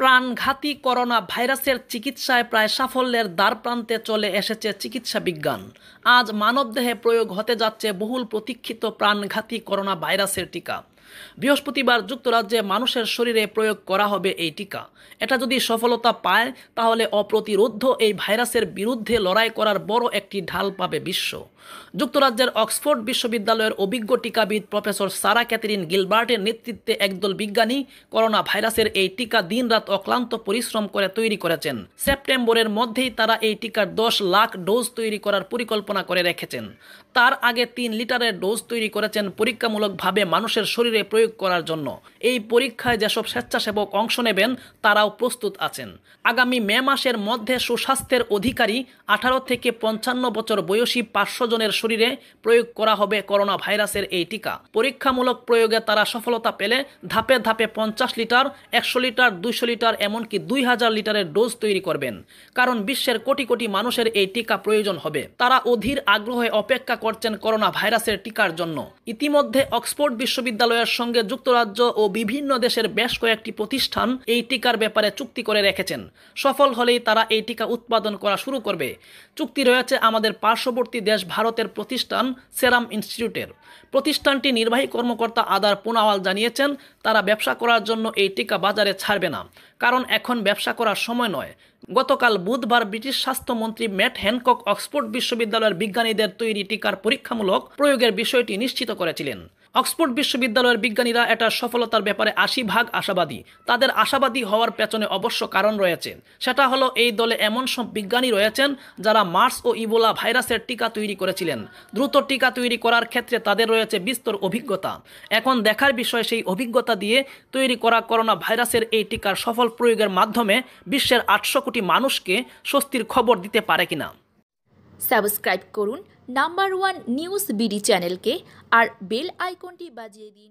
প্রাণঘাতী করোনা ভাইরাসের চিকিৎসায় প্রায় সাফল্যের দ্বারপ্রান্তে চলে এসেছে চিকিৎসা বিজ্ঞান আজ মানবদেহে প্রয়োগ হতে যাচ্ছে বহুল প্রতীক্ষিত প্রাণঘাতী করোনা ভাইরাসের টিকা বৃহস্পতিবার যুক্তরাজ্যে মানুষের শরীরে প্রয়োগ করা হবে এই টিকা এটা যদি সফলতা পায় তাহলে অপ্রতিরোধ এই ভাইরাসের বিরুদ্ধে লড়াই করার বড় একটি ঢাল পাবে বিশ্ব যুক্তরাজ্যের অক্সফোর্ড বিশ্ববিদ্যালয়ের অভিজ্ঞ টিকাবিদ প্রফেসর সারা ক্যাথরিন গিলবার্টের নেতৃত্বে একদল বিজ্ঞানী করোনা ভাইরাসের এই টিকা দিনরাত অক্লান্ত পরিশ্রম করে তৈরি করেছেন সেপ্টেম্বরের মধ্যেই তারা এই টিকার দশ লাখ ডোজ তৈরি করার পরিকল্পনা করে রেখেছেন তার আগে তিন লিটারের ডোজ তৈরি করেছেন পরীক্ষামূলকভাবে মানুষের শরীরে শরীরে প্রয়োগ করার জন্য এই পরীক্ষায় যেসব স্বেচ্ছাসেবক অংশ নেবেন তারাও প্রস্তুত আছেন আগামী মে মাসের মধ্যে সুস্বাস্থ্যের অধিকারী আঠারো থেকে পঞ্চান্ন বছর বয়সী পাঁচশো জনের শরীরে প্রয়োগ করা হবে করোনা ভাইরাসের এই টিকা পরীক্ষামূলক প্রয়োগে তারা সফলতা পেলে ধাপে ধাপে পঞ্চাশ লিটার একশো লিটার দুইশো লিটার এমনকি দুই হাজার লিটারের ডোজ তৈরি করবেন কারণ বিশ্বের কোটি কোটি মানুষের এই টিকা প্রয়োজন হবে তারা অধীর আগ্রহে অপেক্ষা করছেন করোনা ভাইরাসের টিকার জন্য ইতিমধ্যে অক্সফোর্ড বিশ্ববিদ্যালয়ের আমেরিকার সঙ্গে যুক্তরাজ্য ও বিভিন্ন দেশের বেশ কয়েকটি প্রতিষ্ঠান এই টিকার ব্যাপারে চুক্তি করে রেখেছেন সফল হলেই তারা এই টিকা উৎপাদন করা শুরু করবে চুক্তি রয়েছে আমাদের পার্শ্ববর্তী দেশ ভারতের প্রতিষ্ঠান সেরাম ইনস্টিটিউটের প্রতিষ্ঠানটি নির্বাহী কর্মকর্তা আদার পুনাওয়াল জানিয়েছেন তারা ব্যবসা করার জন্য এই টিকা বাজারে ছাড়বে না কারণ এখন ব্যবসা করার সময় নয় গতকাল বুধবার ব্রিটিশ স্বাস্থ্যমন্ত্রী ম্যাট হ্যানকক অক্সফোর্ড বিশ্ববিদ্যালয়ের বিজ্ঞানীদের তৈরি টিকার পরীক্ষামূলক প্রয়োগের বিষয়টি নিশ্চিত করেছিলেন অক্সফোর্ড বিশ্ববিদ্যালয়ের বিজ্ঞানীরা এটা সফলতার ব্যাপারে আশি ভাগ আশাবাদী তাদের আশাবাদী হওয়ার পেছনে অবশ্য কারণ রয়েছে সেটা হলো এই দলে এমন সব বিজ্ঞানী রয়েছেন যারা মার্স ও ইবোলা ভাইরাসের টিকা তৈরি করেছিলেন দ্রুত টিকা তৈরি করার ক্ষেত্রে তাদের রয়েছে বিস্তর অভিজ্ঞতা এখন দেখার বিষয় সেই অভিজ্ঞতা দিয়ে তৈরি করা করোনা ভাইরাসের এই টিকার সফল প্রয়োগের মাধ্যমে বিশ্বের আটশো কোটি মানুষকে স্বস্তির খবর দিতে পারে কিনা সাবস্ক্রাইব করুন নাম্বার ওয়ান নিউজ বিডি চ্যানেলকে আর বেল আইকনটি বাজিয়ে দিন